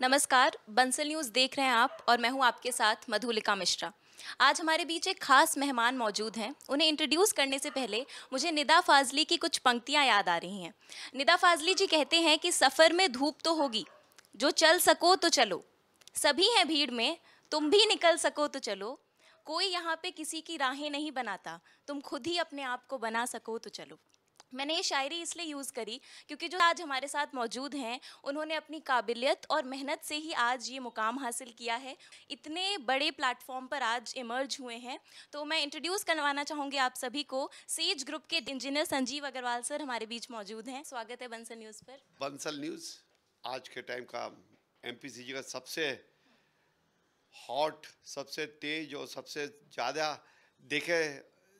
नमस्कार बंसल न्यूज़ देख रहे हैं आप और मैं हूं आपके साथ मधुलिका मिश्रा आज हमारे बीच एक खास मेहमान मौजूद हैं उन्हें इंट्रोड्यूस करने से पहले मुझे निदा फाजली की कुछ पंक्तियां याद आ रही हैं निदा फाजली जी कहते हैं कि सफ़र में धूप तो होगी जो चल सको तो चलो सभी हैं भीड़ में तुम भी निकल सको तो चलो कोई यहाँ पे किसी की राहें नहीं बनाता तुम खुद ही अपने आप को बना सको तो चलो मैंने ये शायरी इसलिए यूज़ करी क्योंकि जो आज हमारे साथ मौजूद हैं उन्होंने अपनी काबिलियत और मेहनत से ही आज ये मुकाम हासिल किया है इतने बड़े प्लेटफॉर्म पर आज इमर्ज हुए हैं तो मैं इंट्रोड्यूस करवाना चाहूँगी आप सभी को सेज ग्रुप के इंजीनियर संजीव अग्रवाल सर हमारे बीच मौजूद हैं स्वागत है बंसल न्यूज़ पर बंसल न्यूज़ आज के टाइम का एम का सबसे हॉट सबसे तेज और सबसे ज़्यादा देखे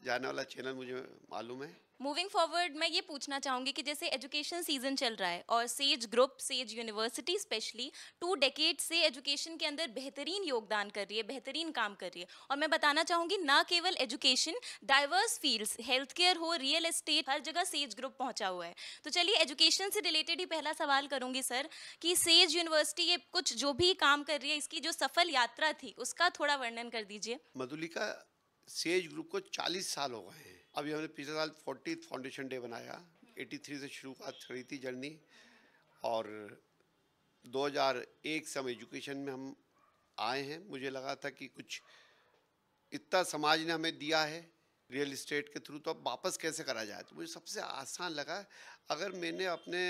जाने वाला चैनल मुझे मालूम है मूविंग फॉरवर्ड मैं ये पूछना चाहूँगी कि जैसे एजुकेशन सीजन चल रहा है और Sage group Sage university specially two decade से एजुकेशन के अंदर बेहतरीन योगदान कर रही है बेहतरीन काम कर रही है और मैं बताना चाहूँगी ना केवल education diverse fields health care हो रियल एस्टेट हर जगह सेज ग्रुप पहुँचा हुआ है तो चलिए एजुकेशन से रिलेटेड ही पहला सवाल करूँगी सर कि सेज यूनिवर्सिटी ये कुछ जो भी काम कर रही है इसकी जो सफल यात्रा थी उसका थोड़ा वर्णन कर दीजिए मधुलिका सेज ग्रुप को चालीस साल हो गए हैं अभी हमने पिछले साल फोर्टी फाउंडेशन डे बनाया 83 से शुरुआत करी थी जर्नी और 2001 से हम एजुकेशन में हम आए हैं मुझे लगा था कि कुछ इतना समाज ने हमें दिया है रियल इस्टेट के थ्रू तो अब वापस कैसे करा जाए तो मुझे सबसे आसान लगा अगर मैंने अपने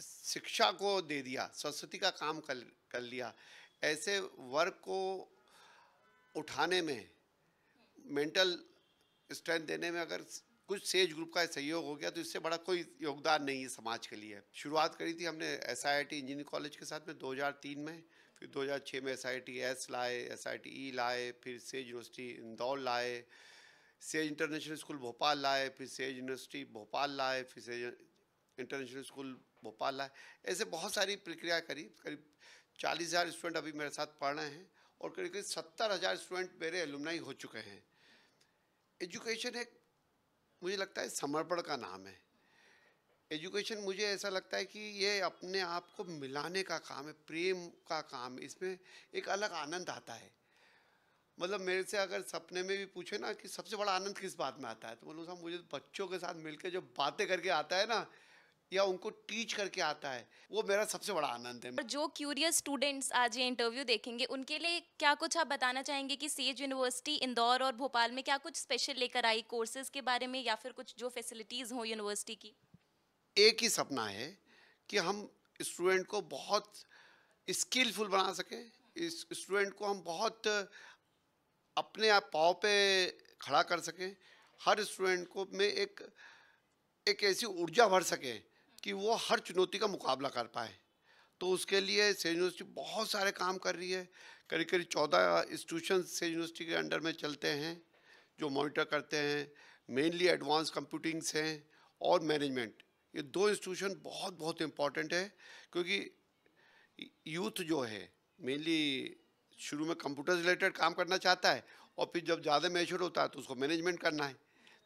शिक्षा को दे दिया सरस्वती का काम कर कर लिया ऐसे वर्क को उठाने में मेंटल स्ट्रेंथ देने में अगर कुछ सेज ग्रुप का सहयोग हो गया तो इससे बड़ा कोई योगदान नहीं है समाज के लिए शुरुआत करी थी हमने एस इंजीनियरिंग कॉलेज के साथ में 2003 में फिर 2006 में एस आई टी एस लाए एस आई टी ई लाए फिर सेज यूनिवर्सिटी इंदौर लाए सेज इंटरनेशनल स्कूल भोपाल लाए फिर सेज यूनिवर्सिटी भोपाल लाए फिर सेज इंटरनेशनल स्कूल भोपाल लाए ऐसे बहुत सारी प्रक्रिया करी करीब चालीस हज़ार स्टूडेंट अभी मेरे साथ पढ़ रहे हैं और करीब करीब सत्तर हज़ार स्टूडेंट मेरे एलुमनाई हो चुके हैं एजुकेशन एक मुझे लगता है समर्पण का नाम है एजुकेशन मुझे ऐसा लगता है कि ये अपने आप को मिलाने का काम है प्रेम का काम इसमें एक अलग आनंद आता है मतलब मेरे से अगर सपने में भी पूछे ना कि सबसे बड़ा आनंद किस बात में आता है तो बोलो साहब मुझे बच्चों के साथ मिलकर जो बातें करके आता है ना या उनको टीच करके आता है वो मेरा सबसे बड़ा आनंद है और जो क्यूरियस स्टूडेंट्स आज ये इंटरव्यू देखेंगे उनके लिए क्या कुछ आप बताना चाहेंगे कि सेज यूनिवर्सिटी इंदौर और भोपाल में क्या कुछ स्पेशल लेकर आई कोर्सेज के बारे में या फिर कुछ जो फैसिलिटीज़ हों यूनिवर्सिटी की एक ही सपना है कि हम स्टूडेंट को बहुत स्किलफुल बना सकें इस स्टूडेंट को हम बहुत अपने आप पाव पे खड़ा कर सकें हर स्टूडेंट को में एक एक ऐसी ऊर्जा भर सकें कि वो हर चुनौती का मुकाबला कर पाए तो उसके लिए से यूनिवर्सिटी बहुत सारे काम कर रही है करीब करीब चौदह इंस्टीट्यूशन से यूनिवर्सिटी के अंडर में चलते हैं जो मॉनिटर करते हैं मेनली एडवांस कंप्यूटिंग्स हैं और मैनेजमेंट ये दो इंस्टीट्यूशन बहुत बहुत इम्पॉर्टेंट है क्योंकि यूथ जो है मेनली शुरू में कंप्यूटर रिलेटेड काम करना चाहता है और फिर जब ज़्यादा मैच्योर होता है तो उसको मैनेजमेंट करना है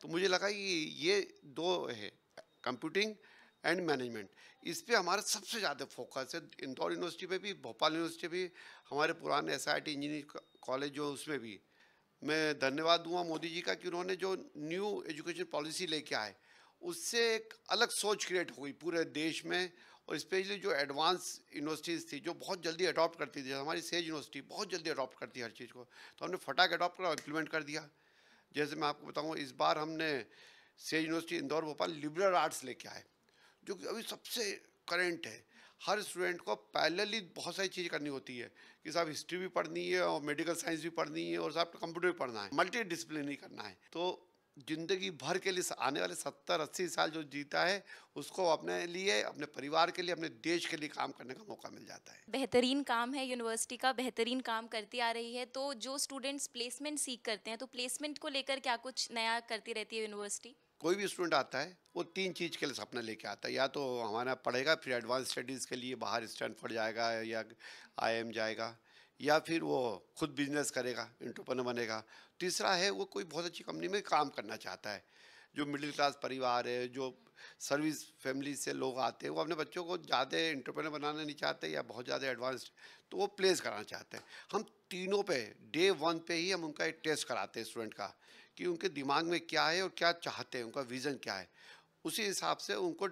तो मुझे लगा कि ये दो है कंप्यूटिंग एंड मैनेजमेंट इस पर हमारा सबसे ज़्यादा फोकस है इंदौर यूनिवर्सिटी में भी भोपाल यूनिवर्सिटी भी हमारे पुराने एस आई इंजीनियरिंग कॉलेज जो उसमें भी मैं धन्यवाद दूंगा मोदी जी का कि उन्होंने जो न्यू एजुकेशन पॉलिसी लेके आए उससे एक अलग सोच क्रिएट हो गई पूरे देश में और स्पेशली जो एडवांस यूनिवर्सिटीज़ थी जो बहुत जल्दी अडॉप्ट करती थी हमारी सेज यूनिवर्सिटी बहुत जल्दी अडॉप्ट करती है हर चीज़ को तो हमने फटाक अडॉप्ट करा इम्प्लीमेंट कर दिया जैसे मैं आपको बताऊँ इस बार हमने Sage university Indore Bhopal liberal arts लेके आए जो कि अभी सबसे करेंट है हर स्टूडेंट को पैरेलली बहुत सारी चीज़ करनी होती है कि साहब हिस्ट्री भी पढ़नी है और मेडिकल साइंस भी पढ़नी है और साहब कंप्यूटर भी पढ़ना है मल्टी डिसिप्लिन ही करना है तो ज़िंदगी भर के लिए आने वाले सत्तर अस्सी साल जो जीता है उसको अपने लिए अपने परिवार के लिए अपने देश के लिए काम करने का मौका मिल जाता है बेहतरीन काम है यूनिवर्सिटी का बेहतरीन काम करती आ रही है तो जो स्टूडेंट्स प्लेसमेंट सीख करते हैं तो प्लेसमेंट को लेकर क्या कुछ नया करती रहती है यूनिवर्सिटी कोई भी स्टूडेंट आता है वो तीन चीज़ के लिए सपना लेके आता है या तो हमारा पढ़ेगा फिर एडवांस स्टडीज़ के लिए बाहर स्टैंडफर्ड जाएगा या आई जाएगा या फिर वो खुद बिजनेस करेगा इंटरप्रनर बनेगा तीसरा है वो कोई बहुत अच्छी कंपनी में काम करना चाहता है जो मिडिल क्लास परिवार है जो सर्विस फैमिली से लोग आते हैं वो अपने बच्चों को ज़्यादा इंटरप्रेनर बनाना नहीं चाहते या बहुत ज़्यादा एडवांस तो वो प्लेस कराना चाहते हैं हम तीनों पे डे वन पे ही हम उनका एक टेस्ट कराते हैं स्टूडेंट का कि उनके दिमाग में क्या है और क्या चाहते हैं उनका विज़न क्या है उसी हिसाब से उनको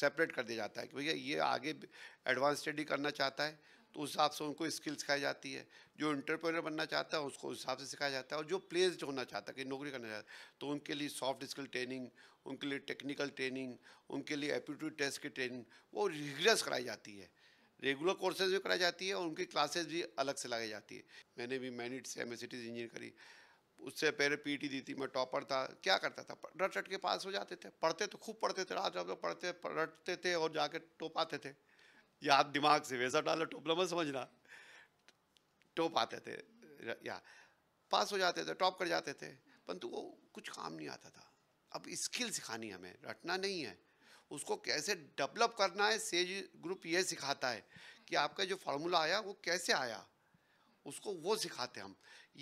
सेपरेट कर दिया जाता है कि भैया ये आगे एडवांस स्टडी करना चाहता है तो उस हिसाब से उनको स्किल सिखाई जाती है जो इंटरप्रेनर बनना चाहता है उसको उस हिसाब से सिखाया जाता है और जो प्लेस्ड होना चाहता है कि नौकरी करना चाहता है तो उनके लिए सॉफ्ट स्किल ट्रेनिंग उनके लिए टेक्निकल ट्रेनिंग उनके लिए एप्टीट्यूड टेस्ट की ट्रेनिंग वो रिगरस कराई जाती है रेगुलर कोर्सेज भी कराई जाती है और उनकी क्लासेज भी अलग से लगाई जाती है मैंने भी मैनिट से एम इंजीनियर करी उससे पहले पीटी दी थी मैं टॉपर था क्या करता था रट रट के पास हो जाते थे पढ़ते तो खूब पढ़ते थे रात रात लोग पढ़ते रटते थे और जाके टोप आते थे याद दिमाग से वैसा डालो टोप लम समझना टोप आते थे या पास हो जाते थे टॉप कर जाते थे परंतु वो कुछ काम नहीं आता था अब स्किल सिखानी हमें रटना नहीं है उसको कैसे डेवलप करना है सेज ग्रुप ये सिखाता है कि आपका जो फार्मूला आया वो कैसे आया उसको वो सिखाते हम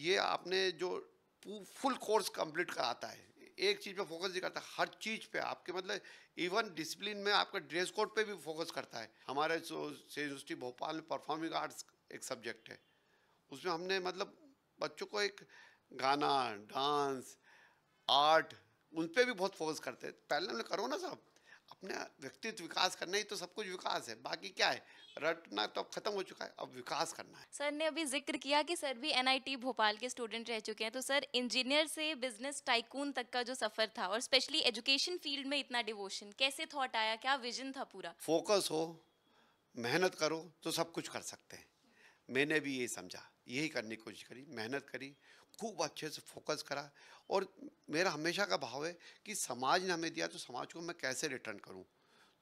ये आपने जो फुल कोर्स कंप्लीट कराता है एक चीज़ पे फोकस नहीं करता हर चीज़ पे आपके मतलब इवन डिसिप्लिन में आपका ड्रेस कोड पे भी फोकस करता है हमारे जो यूनिवर्सिटी भोपाल में परफॉर्मिंग आर्ट्स एक सब्जेक्ट है उसमें हमने मतलब बच्चों को एक गाना डांस आर्ट उन पर भी बहुत फोकस करते हैं पहले हमने करो ना साहब अपने व्यक्तित्व विकास करना ही तो सब कुछ विकास है बाकी क्या है रटना तो अब खत्म हो चुका है अब विकास करना है सर ने अभी जिक्र किया कि सर भी एनआईटी भोपाल के स्टूडेंट रह चुके हैं तो सर इंजीनियर से बिजनेस टाइकून तक का जो सफर था और स्पेशली एजुकेशन फील्ड में इतना डिवोशन कैसे थॉट आया क्या विजन था पूरा फोकस हो मेहनत करो तो सब कुछ कर सकते हैं मैंने भी यही समझा यही करने की कोशिश करी मेहनत करी खूब अच्छे से फोकस करा और मेरा हमेशा का भाव है कि समाज ने हमें दिया तो समाज को मैं कैसे रिटर्न करूँ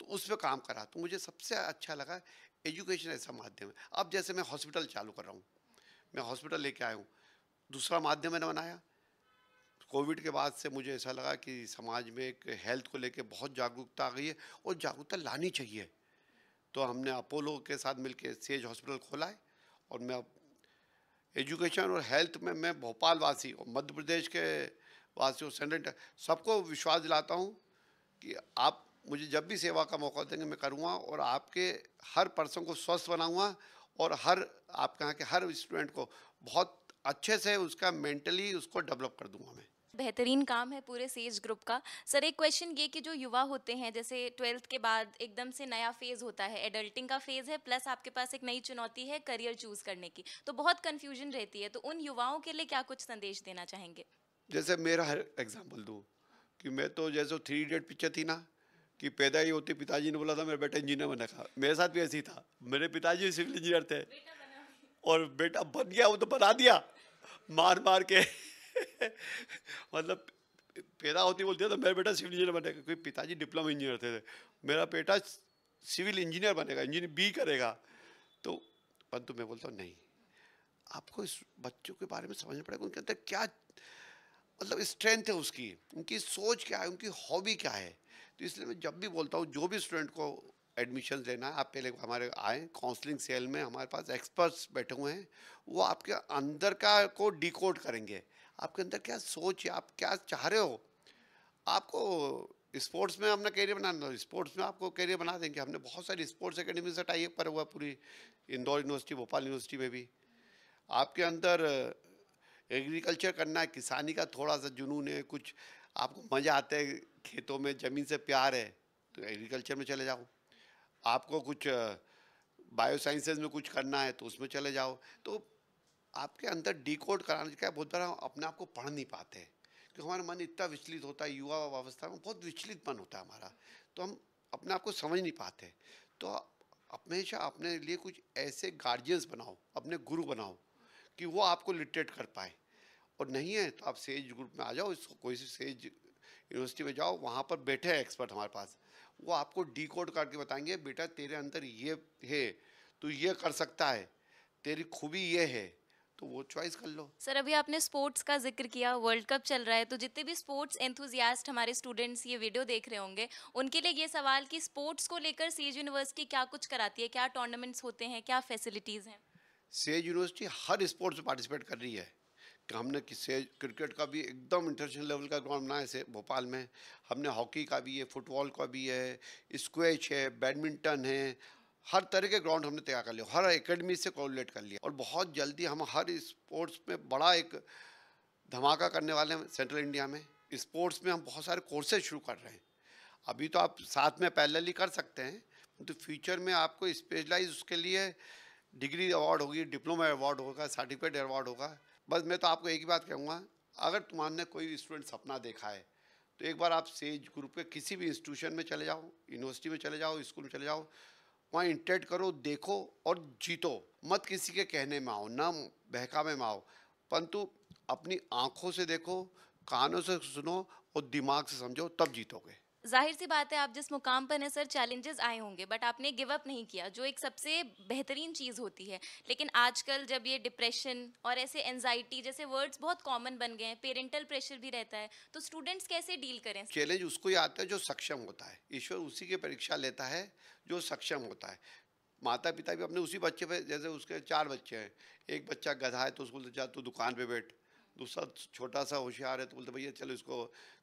तो उस पर काम करा तो मुझे सबसे अच्छा लगा एजुकेशन ऐसा माध्यम है अब जैसे मैं हॉस्पिटल चालू कर रहा हूँ मैं हॉस्पिटल लेके आया हूँ दूसरा माध्यम मैंने बनाया कोविड के बाद से मुझे ऐसा लगा कि समाज में एक हेल्थ को लेके बहुत जागरूकता आ गई है और जागरूकता लानी चाहिए तो हमने अपोलो के साथ मिलकर सेज हॉस्पिटल खोला है और मैं अब एजुकेशन और हेल्थ में मैं भोपाल वासी और मध्य प्रदेश के वासी और सेंट्रल सबको विश्वास दिलाता हूँ कि आप मुझे जब भी सेवा का मौका देंगे मैं करूँगा और आपके हर पर्सन को स्वस्थ बनाऊँगा और हर आपके यहाँ के हर स्टूडेंट को बहुत अच्छे से उसका मेंटली उसको डेवलप कर दूंगा मैं बेहतरीन काम है पूरे सेज ग्रुप का सर एक क्वेश्चन ये कि जो युवा होते हैं जैसे ट्वेल्थ के बाद एकदम से नया फेज़ होता है एडल्टिंग का फेज़ है प्लस आपके पास एक नई चुनौती है करियर चूज़ करने की तो बहुत कन्फ्यूजन रहती है तो उन युवाओं के लिए क्या कुछ संदेश देना चाहेंगे जैसे मेरा हर एग्जाम्पल दू कि मैं तो जैसे थ्री इडियट पिक्चर थी ना कि पैदा ही होते पिताजी ने बोला था मेरा बेटा इंजीनियर बना था मेरे साथ भी ऐसे ही था मेरे पिताजी सिविल इंजीनियर थे और बेटा बन गया वो तो बना दिया मार मार के मतलब पैदा होती बोलते तो मेरा बेटा सिविल इंजीनियर बनेगा क्योंकि पिताजी डिप्लोमा इंजीनियर थे मेरा बेटा सिविल इंजीनियर बनेगा इंजीनियर बी करेगा तो परंतु मैं बोलता हूँ नहीं आपको इस बच्चों के बारे में समझना पड़ेगा उनके अंदर क्या मतलब स्ट्रेंथ है उसकी उनकी सोच क्या है उनकी हॉबी क्या है तो इसलिए मैं जब भी बोलता हूँ जो भी स्टूडेंट को एडमिशन लेना है आप पहले हमारे आए काउंसलिंग सेल में हमारे पास एक्सपर्ट्स बैठे हुए हैं वो आपके अंदर का को डिकोड करेंगे आपके अंदर क्या सोच है आप क्या चाह रहे हो आपको स्पोर्ट्स में हमने कैरियर बनाना स्पोर्ट्स में आपको कैरियर बना देंगे हमने बहुत सारी स्पोर्ट्स अकेडमी से टाइप पर हुआ पूरी इंदौर यूनिवर्सिटी भोपाल यूनिवर्सिटी में भी आपके अंदर एग्रीकल्चर करना है किसानी का थोड़ा सा जुनून है कुछ आपको मज़ा आता है खेतों में ज़मीन से प्यार है तो एग्रीकल्चर में चले जाओ आपको कुछ बायो में कुछ करना है तो उसमें चले जाओ तो आपके अंदर डिकोड कराने का बहुत बार हम अपने आप को पढ़ नहीं पाते क्योंकि हमारा मन इतना विचलित होता है युवा अवस्था में बहुत विचलित मन होता है हमारा तो हम अपने आप को समझ नहीं पाते तो हमेशा अपने लिए कुछ ऐसे गार्जियंस बनाओ अपने गुरु बनाओ कि वो आपको लिटरेट कर पाए और नहीं है तो आप सेज ग्रुप में आ जाओ इसको कोई सी सेज यूनिवर्सिटी में जाओ वहाँ पर बैठे हैं एक्सपर्ट हमारे पास वो आपको डी कोड करके बताएंगे बेटा तेरे अंदर ये है तो ये कर सकता है तेरी खूबी ये है तो वो चॉइस कर लो सर अभी आपने स्पोर्ट्स का जिक्र किया वर्ल्ड कप चल रहा है तो जितने भी स्पोर्ट्स एंथुजियास्ट हमारे स्टूडेंट्स ये वीडियो देख रहे होंगे उनके लिए ये सवाल कि स्पोर्ट्स को लेकर सीज यूनिवर्सिटी क्या कुछ कराती है क्या टूर्नामेंट्स होते हैं क्या फैसिलिटीज़ हैं सेज यूनिवर्सिटी हर स्पोर्ट्स में पार्टिसिपेट कर रही है कि हमने सेज क्रिकेट का भी एकदम इंटरनेशनल लेवल का ग्राउंड बनाया है भोपाल में हमने हॉकी का भी है फुटबॉल का भी है स्क्वेच है बैडमिंटन है हर तरह के ग्राउंड हमने तैयार कर लिया हर एकेडमी से कोऑर्डिनेट कर लिया और बहुत जल्दी हम हर स्पोर्ट्स में बड़ा एक धमाका करने वाले हैं सेंट्रल इंडिया में स्पोर्ट्स में हम बहुत सारे कोर्सेज शुरू कर रहे हैं अभी तो आप साथ में ही कर सकते हैं तो फ्यूचर में आपको स्पेशलाइज उसके लिए डिग्री अवार्ड होगी डिप्लोमा अवार्ड होगा सर्टिफिकेट अवार्ड होगा बस मैं तो आपको एक ही बात कहूँगा अगर तुम्हारे कोई स्टूडेंट सपना देखा है तो एक बार आप सेज ग्रुप के किसी भी इंस्टीट्यूशन में चले जाओ यूनिवर्सिटी में चले जाओ स्कूल में चले जाओ वहाँ इंटरेक्ट करो देखो और जीतो मत किसी के कहने में आओ ना बहकावे में आओ परंतु अपनी आँखों से देखो कानों से सुनो और दिमाग से समझो तब जीतोगे जाहिर सी बात है आप जिस मुकाम पर हैं सर चैलेंजेस आए होंगे बट आपने गिव अप नहीं किया जो एक सबसे बेहतरीन चीज़ होती है लेकिन आजकल जब ये डिप्रेशन और ऐसे एनजाइटी जैसे वर्ड्स बहुत कॉमन बन गए हैं पेरेंटल प्रेशर भी रहता है तो स्टूडेंट्स कैसे डील करें चैलेंज उसको ही आता है जो सक्षम होता है ईश्वर उसी की परीक्षा लेता है जो सक्षम होता है माता पिता भी अपने उसी बच्चे पर जैसे उसके चार बच्चे हैं एक बच्चा गधा है तो उसको जा तो दुकान पर बैठ दूसरा छोटा सा होशियार है तो बोलते भैया चलो इसको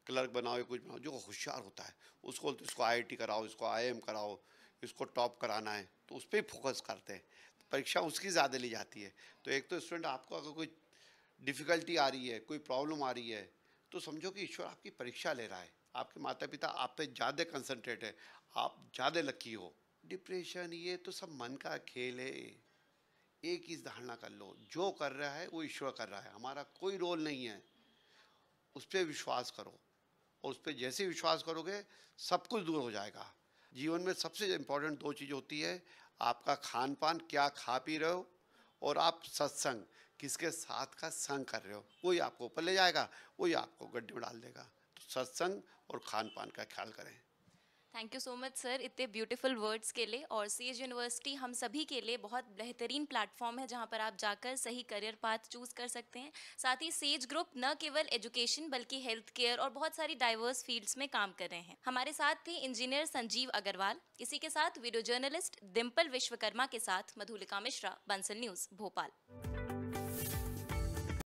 क्लर्क बनाओ या कुछ बनाओ जो होशियार होता है उसको बोलते इसको आई कराओ इसको आई कराओ इसको टॉप कराना है तो उस पर ही फोकस करते हैं तो परीक्षा उसकी ज़्यादा ली जाती है तो एक तो स्टूडेंट आपको अगर कोई डिफ़िकल्टी आ रही है कोई प्रॉब्लम आ रही है तो समझो कि ईश्वर आपकी परीक्षा ले रहा है आपके माता पिता आप पे ज़्यादा कंसनट्रेट है आप ज़्यादा लकी हो डिप्रेशन ये तो सब मन का खेल है एक ही धारणा कर लो जो कर रहा है वो ईश्वर कर रहा है हमारा कोई रोल नहीं है उस पर विश्वास करो और उस पर जैसे विश्वास करोगे सब कुछ दूर हो जाएगा जीवन में सबसे इम्पोर्टेंट दो चीज़ होती है आपका खान पान क्या खा पी रहे हो और आप सत्संग किसके साथ का संग कर रहे हो वही आपको ऊपर ले जाएगा वही आपको गड्ढे में डाल देगा तो सत्संग और खान पान का ख्याल करें thank you so much sir इतने ब्यूटीफुल वर्ड्स के लिए और सीएस यूनिवर्सिटी हम सभी के लिए बहुत बेहतरीन प्लेटफॉर्म है जहां पर आप जाकर सही करियर पाथ चूज़ कर सकते हैं साथ ही सेज ग्रुप न केवल एजुकेशन बल्कि हेल्थ केयर और बहुत सारी डाइवर्स फील्ड्स में काम कर रहे हैं हमारे साथ थे इंजीनियर संजीव अग्रवाल इसी के साथ वीडियो जर्नलिस्ट डिम्पल विश्वकर्मा के साथ मधुलिका मिश्रा बंसल न्यूज़ भोपाल